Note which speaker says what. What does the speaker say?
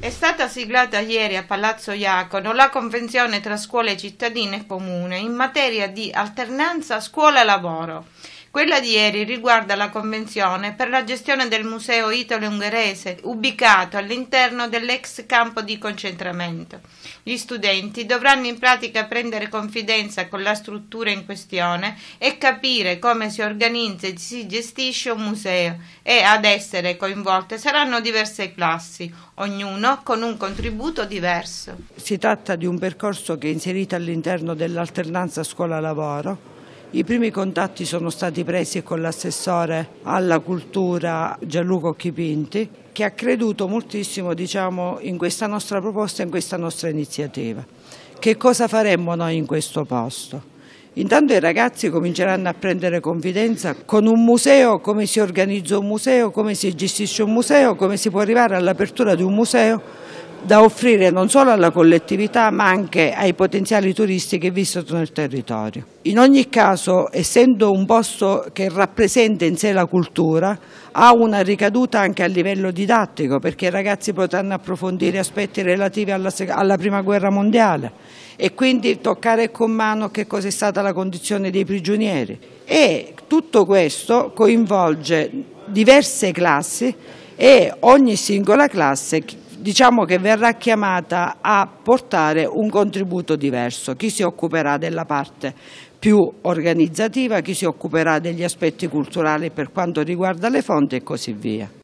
Speaker 1: È stata siglata ieri a Palazzo Iacono la convenzione tra scuole cittadine e comune in materia di alternanza scuola-lavoro. Quella di ieri riguarda la convenzione per la gestione del museo italo-ungherese ubicato all'interno dell'ex campo di concentramento. Gli studenti dovranno in pratica prendere confidenza con la struttura in questione e capire come si organizza e si gestisce un museo e ad essere coinvolte saranno diverse classi, ognuno con un contributo diverso.
Speaker 2: Si tratta di un percorso che è inserito all'interno dell'alternanza scuola-lavoro i primi contatti sono stati presi con l'assessore alla cultura Gianluca Occhipinti che ha creduto moltissimo diciamo, in questa nostra proposta, e in questa nostra iniziativa. Che cosa faremmo noi in questo posto? Intanto i ragazzi cominceranno a prendere confidenza con un museo, come si organizza un museo, come si gestisce un museo, come si può arrivare all'apertura di un museo da offrire non solo alla collettività ma anche ai potenziali turisti che visitano nel territorio. In ogni caso, essendo un posto che rappresenta in sé la cultura, ha una ricaduta anche a livello didattico perché i ragazzi potranno approfondire aspetti relativi alla, alla Prima Guerra Mondiale e quindi toccare con mano che cos'è stata la condizione dei prigionieri. E tutto questo coinvolge diverse classi e ogni singola classe diciamo che verrà chiamata a portare un contributo diverso, chi si occuperà della parte più organizzativa, chi si occuperà degli aspetti culturali
Speaker 1: per quanto riguarda le fonti e così via.